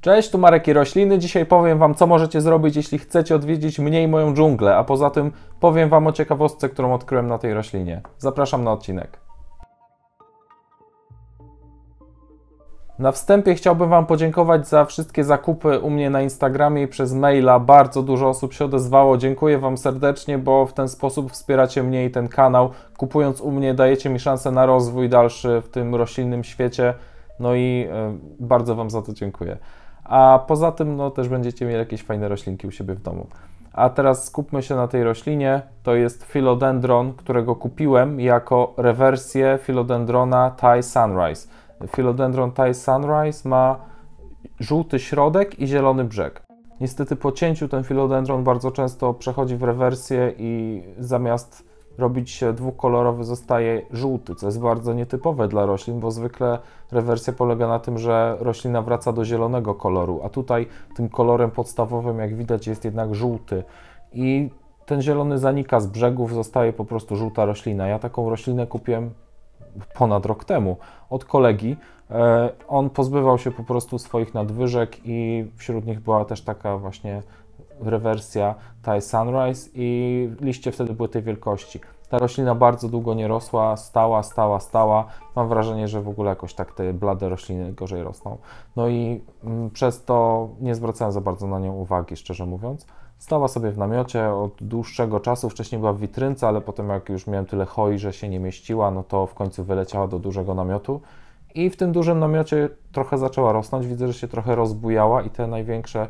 Cześć, tu Marek i Rośliny. Dzisiaj powiem Wam, co możecie zrobić, jeśli chcecie odwiedzić mniej moją dżunglę, a poza tym powiem Wam o ciekawostce, którą odkryłem na tej roślinie. Zapraszam na odcinek. Na wstępie chciałbym Wam podziękować za wszystkie zakupy u mnie na Instagramie i przez maila. Bardzo dużo osób się odezwało. Dziękuję Wam serdecznie, bo w ten sposób wspieracie mnie i ten kanał. Kupując u mnie, dajecie mi szansę na rozwój dalszy w tym roślinnym świecie. No i e, bardzo Wam za to dziękuję a poza tym no, też będziecie mieli jakieś fajne roślinki u siebie w domu. A teraz skupmy się na tej roślinie. To jest philodendron, którego kupiłem jako rewersję philodendrona Thai Sunrise. Philodendron Thai Sunrise ma żółty środek i zielony brzeg. Niestety po cięciu ten philodendron bardzo często przechodzi w rewersję i zamiast robić dwukolorowy zostaje żółty, co jest bardzo nietypowe dla roślin, bo zwykle rewersja polega na tym, że roślina wraca do zielonego koloru, a tutaj tym kolorem podstawowym, jak widać, jest jednak żółty. I ten zielony zanika z brzegów, zostaje po prostu żółta roślina. Ja taką roślinę kupiłem ponad rok temu od kolegi. E, on pozbywał się po prostu swoich nadwyżek i wśród nich była też taka właśnie rewersja Thai Sunrise i liście wtedy były tej wielkości. Ta roślina bardzo długo nie rosła, stała, stała, stała. Mam wrażenie, że w ogóle jakoś tak te blade rośliny gorzej rosną. No i mm, przez to nie zwracałem za bardzo na nią uwagi, szczerze mówiąc. Stała sobie w namiocie od dłuższego czasu. Wcześniej była w witrynce, ale potem jak już miałem tyle hoi, że się nie mieściła, no to w końcu wyleciała do dużego namiotu. I w tym dużym namiocie trochę zaczęła rosnąć. Widzę, że się trochę rozbujała i te największe,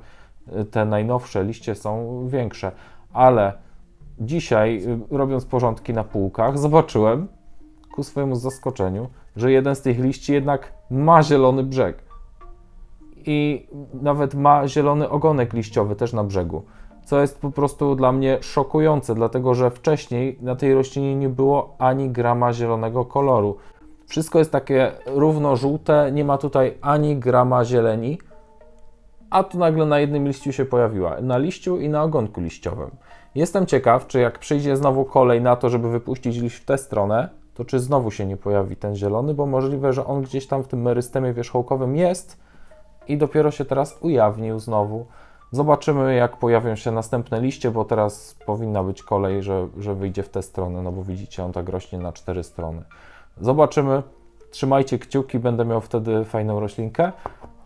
y, te najnowsze liście są większe. Ale dzisiaj, y, robiąc porządki na półkach, zobaczyłem ku swojemu zaskoczeniu, że jeden z tych liści jednak ma zielony brzeg. I nawet ma zielony ogonek liściowy też na brzegu. Co jest po prostu dla mnie szokujące, dlatego że wcześniej na tej roślinie nie było ani grama zielonego koloru. Wszystko jest takie równo żółte, nie ma tutaj ani grama zieleni, a tu nagle na jednym liściu się pojawiła, na liściu i na ogonku liściowym. Jestem ciekaw, czy jak przyjdzie znowu kolej na to, żeby wypuścić liść w tę stronę, to czy znowu się nie pojawi ten zielony, bo możliwe, że on gdzieś tam w tym merystemie wierzchołkowym jest i dopiero się teraz ujawnił znowu. Zobaczymy, jak pojawią się następne liście, bo teraz powinna być kolej, że, że wyjdzie w tę stronę, no bo widzicie, on tak rośnie na cztery strony. Zobaczymy. Trzymajcie kciuki, będę miał wtedy fajną roślinkę.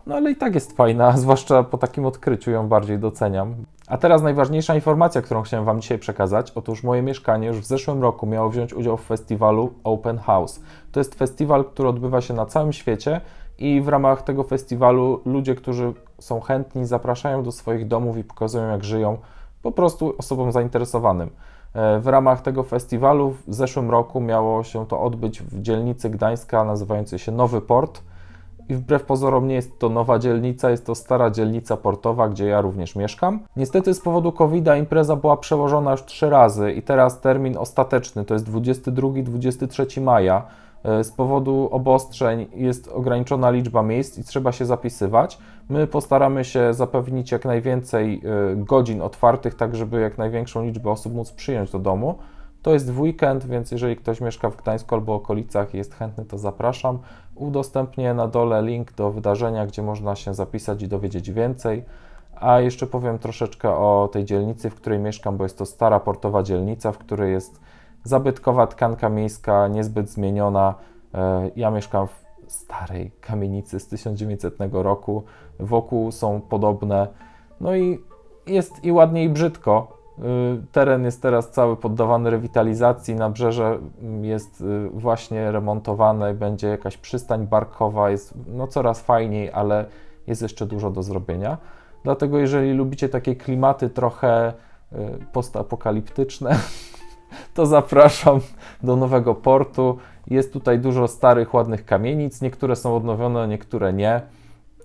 No ale i tak jest fajna, zwłaszcza po takim odkryciu ją bardziej doceniam. A teraz najważniejsza informacja, którą chciałem Wam dzisiaj przekazać. Otóż moje mieszkanie już w zeszłym roku miało wziąć udział w festiwalu Open House. To jest festiwal, który odbywa się na całym świecie i w ramach tego festiwalu ludzie, którzy są chętni, zapraszają do swoich domów i pokazują, jak żyją po prostu osobom zainteresowanym. E, w ramach tego festiwalu w zeszłym roku miało się to odbyć w dzielnicy Gdańska nazywającej się Nowy Port. I wbrew pozorom nie jest to nowa dzielnica, jest to stara dzielnica portowa, gdzie ja również mieszkam. Niestety z powodu COVID-a impreza była przełożona już trzy razy i teraz termin ostateczny to jest 22-23 maja. E, z powodu obostrzeń jest ograniczona liczba miejsc i trzeba się zapisywać. My postaramy się zapewnić jak najwięcej e, godzin otwartych, tak żeby jak największą liczbę osób móc przyjąć do domu. To jest w weekend, więc jeżeli ktoś mieszka w Gdańsku albo okolicach i jest chętny, to zapraszam. Udostępnię na dole link do wydarzenia, gdzie można się zapisać i dowiedzieć więcej. A jeszcze powiem troszeczkę o tej dzielnicy, w której mieszkam, bo jest to stara portowa dzielnica, w której jest zabytkowa tkanka miejska, niezbyt zmieniona. E, ja mieszkam w starej kamienicy z 1900 roku. Wokół są podobne. No i jest i ładnie i brzydko, Y, teren jest teraz cały poddawany rewitalizacji, nabrzeże mm, jest y, właśnie remontowane, będzie jakaś przystań barkowa, jest no coraz fajniej, ale jest jeszcze dużo do zrobienia. Dlatego jeżeli lubicie takie klimaty trochę y, postapokaliptyczne, to zapraszam do nowego portu. Jest tutaj dużo starych, ładnych kamienic, niektóre są odnowione, niektóre nie.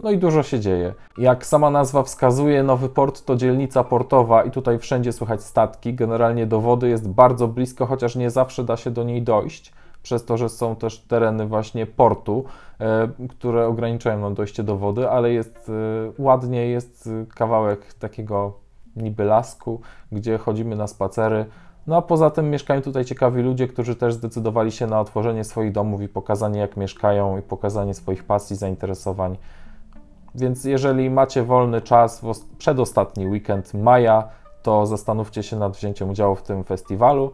No i dużo się dzieje. Jak sama nazwa wskazuje, nowy port to dzielnica portowa i tutaj wszędzie słychać statki. Generalnie do wody jest bardzo blisko, chociaż nie zawsze da się do niej dojść przez to, że są też tereny właśnie portu, e, które ograniczają nam dojście do wody, ale jest e, ładnie, jest e, kawałek takiego niby lasku, gdzie chodzimy na spacery. No a poza tym mieszkają tutaj ciekawi ludzie, którzy też zdecydowali się na otworzenie swoich domów i pokazanie jak mieszkają i pokazanie swoich pasji, zainteresowań. Więc jeżeli macie wolny czas w przedostatni weekend maja, to zastanówcie się nad wzięciem udziału w tym festiwalu.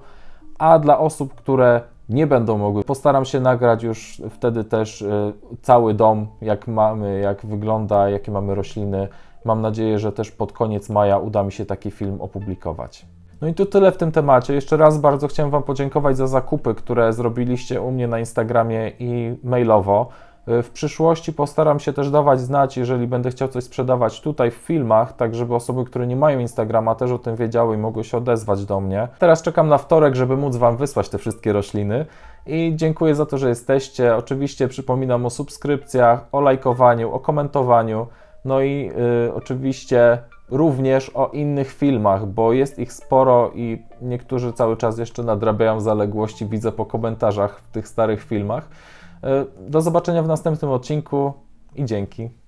A dla osób, które nie będą mogły, postaram się nagrać już wtedy też y, cały dom, jak mamy, jak wygląda, jakie mamy rośliny. Mam nadzieję, że też pod koniec maja uda mi się taki film opublikować. No i to tyle w tym temacie. Jeszcze raz bardzo chciałem Wam podziękować za zakupy, które zrobiliście u mnie na Instagramie i mailowo. E, w przyszłości postaram się też dawać znać, jeżeli będę chciał coś sprzedawać tutaj w filmach, tak żeby osoby, które nie mają Instagrama, też o tym wiedziały i mogły się odezwać do mnie. Teraz czekam na wtorek, żeby móc Wam wysłać te wszystkie rośliny. I dziękuję za to, że jesteście. Oczywiście przypominam o subskrypcjach, o lajkowaniu, o komentowaniu. No i y, oczywiście również o innych filmach, bo jest ich sporo i niektórzy cały czas jeszcze nadrabiają zaległości, widzę po komentarzach w tych starych filmach. E, do zobaczenia w następnym odcinku i dzięki.